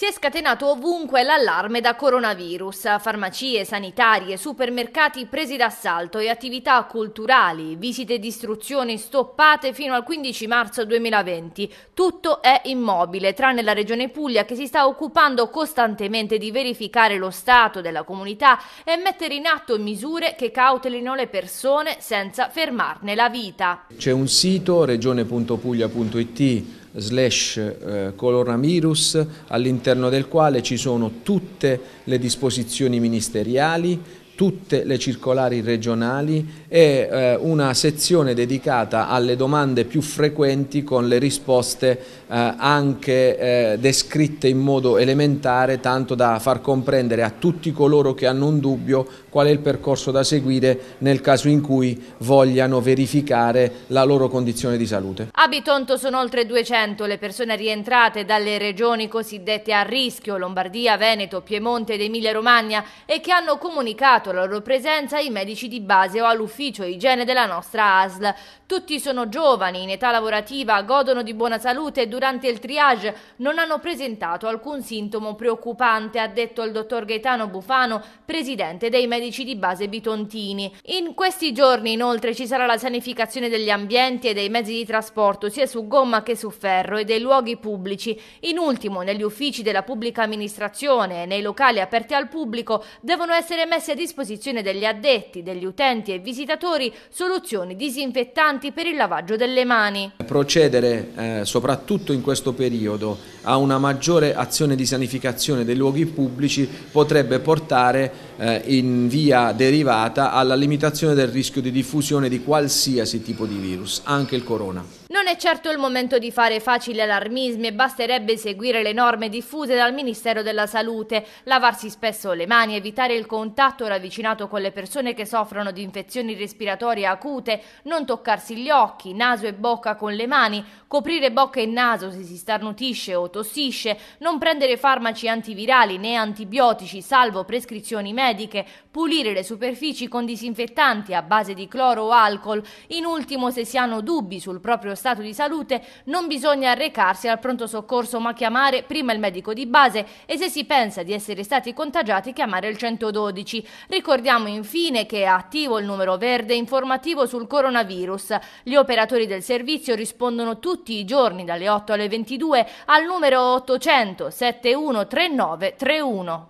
Si è scatenato ovunque l'allarme da coronavirus. Farmacie, sanitarie, supermercati presi d'assalto e attività culturali, visite di istruzione stoppate fino al 15 marzo 2020. Tutto è immobile, tranne la Regione Puglia che si sta occupando costantemente di verificare lo stato della comunità e mettere in atto misure che cautelino le persone senza fermarne la vita. C'è un sito regione.puglia.it slash eh, coronavirus all'interno del quale ci sono tutte le disposizioni ministeriali tutte le circolari regionali e eh, una sezione dedicata alle domande più frequenti con le risposte eh, anche eh, descritte in modo elementare tanto da far comprendere a tutti coloro che hanno un dubbio qual è il percorso da seguire nel caso in cui vogliano verificare la loro condizione di salute. A Bitonto sono oltre 200 le persone rientrate dalle regioni cosiddette a rischio Lombardia, Veneto, Piemonte ed Emilia Romagna e che hanno comunicato dichiarato la loro presenza ai medici di base o all'ufficio igiene della nostra ASL. Tutti sono giovani, in età lavorativa, godono di buona salute e durante il triage non hanno presentato alcun sintomo preoccupante, ha detto il dottor Gaetano Bufano, presidente dei medici di base bitontini. In questi giorni inoltre ci sarà la sanificazione degli ambienti e dei mezzi di trasporto sia su gomma che su ferro e dei luoghi pubblici. In ultimo, negli uffici della pubblica amministrazione e nei locali aperti al pubblico devono essere messi a disposizione disposizione degli addetti, degli utenti e visitatori soluzioni disinfettanti per il lavaggio delle mani. Procedere eh, soprattutto in questo periodo a una maggiore azione di sanificazione dei luoghi pubblici potrebbe portare eh, in via derivata alla limitazione del rischio di diffusione di qualsiasi tipo di virus, anche il corona è certo il momento di fare facili allarmismi e basterebbe seguire le norme diffuse dal Ministero della Salute, lavarsi spesso le mani, evitare il contatto ravvicinato con le persone che soffrono di infezioni respiratorie acute, non toccarsi gli occhi, naso e bocca con le mani, coprire bocca e naso se si starnutisce o tossisce, non prendere farmaci antivirali né antibiotici salvo prescrizioni mediche, pulire le superfici con disinfettanti a base di cloro o alcol. In ultimo, se si hanno dubbi sul proprio stato stato di salute non bisogna recarsi al pronto soccorso ma chiamare prima il medico di base e se si pensa di essere stati contagiati chiamare il 112. Ricordiamo infine che è attivo il numero verde informativo sul coronavirus. Gli operatori del servizio rispondono tutti i giorni dalle 8 alle 22 al numero 800 7139 31.